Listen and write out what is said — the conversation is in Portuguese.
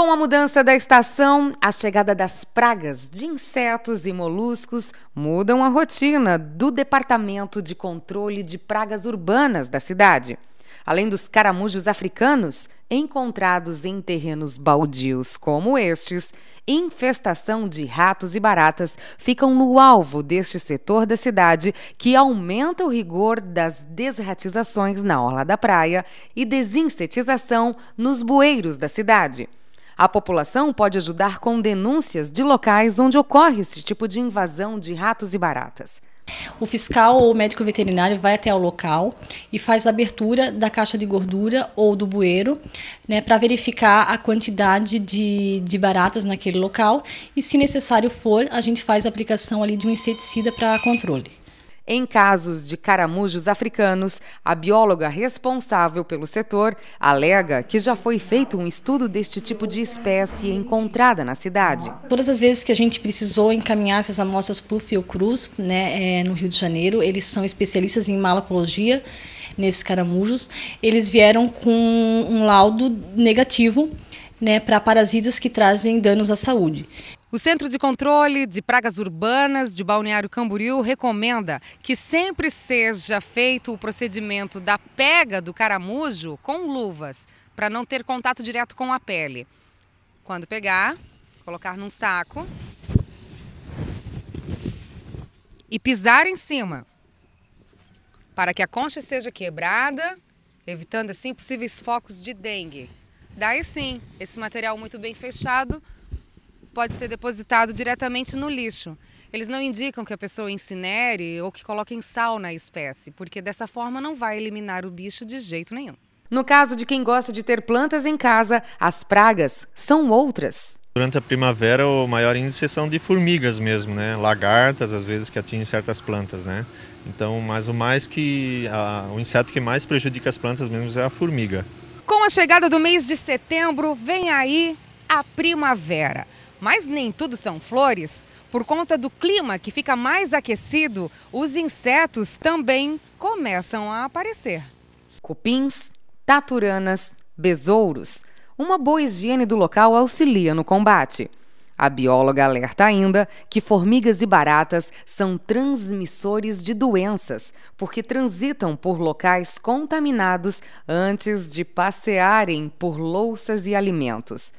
Com a mudança da estação, a chegada das pragas de insetos e moluscos mudam a rotina do Departamento de Controle de Pragas Urbanas da cidade. Além dos caramujos africanos, encontrados em terrenos baldios como estes, infestação de ratos e baratas ficam no alvo deste setor da cidade que aumenta o rigor das desratizações na orla da praia e desinsetização nos bueiros da cidade. A população pode ajudar com denúncias de locais onde ocorre esse tipo de invasão de ratos e baratas. O fiscal ou o médico veterinário vai até o local e faz a abertura da caixa de gordura ou do bueiro né, para verificar a quantidade de, de baratas naquele local e, se necessário for, a gente faz a aplicação ali de um inseticida para controle. Em casos de caramujos africanos, a bióloga responsável pelo setor alega que já foi feito um estudo deste tipo de espécie encontrada na cidade. Todas as vezes que a gente precisou encaminhar essas amostras para o Fiocruz, né, é, no Rio de Janeiro, eles são especialistas em malacologia nesses caramujos. Eles vieram com um laudo negativo né, para parasitas que trazem danos à saúde. O Centro de Controle de Pragas Urbanas de Balneário Camboriú recomenda que sempre seja feito o procedimento da pega do caramujo com luvas, para não ter contato direto com a pele. Quando pegar, colocar num saco e pisar em cima, para que a concha seja quebrada, evitando assim possíveis focos de dengue. Daí sim, esse material muito bem fechado pode ser depositado diretamente no lixo. Eles não indicam que a pessoa incinere ou que coloquem sal na espécie, porque dessa forma não vai eliminar o bicho de jeito nenhum. No caso de quem gosta de ter plantas em casa, as pragas são outras. Durante a primavera, o maior índice são de formigas mesmo, né? Lagartas, às vezes, que atingem certas plantas, né? Então, mas o mais que a, o inseto que mais prejudica as plantas mesmo é a formiga. Com a chegada do mês de setembro, vem aí a primavera. Mas nem tudo são flores. Por conta do clima que fica mais aquecido, os insetos também começam a aparecer. Cupins, taturanas, besouros. Uma boa higiene do local auxilia no combate. A bióloga alerta ainda que formigas e baratas são transmissores de doenças, porque transitam por locais contaminados antes de passearem por louças e alimentos.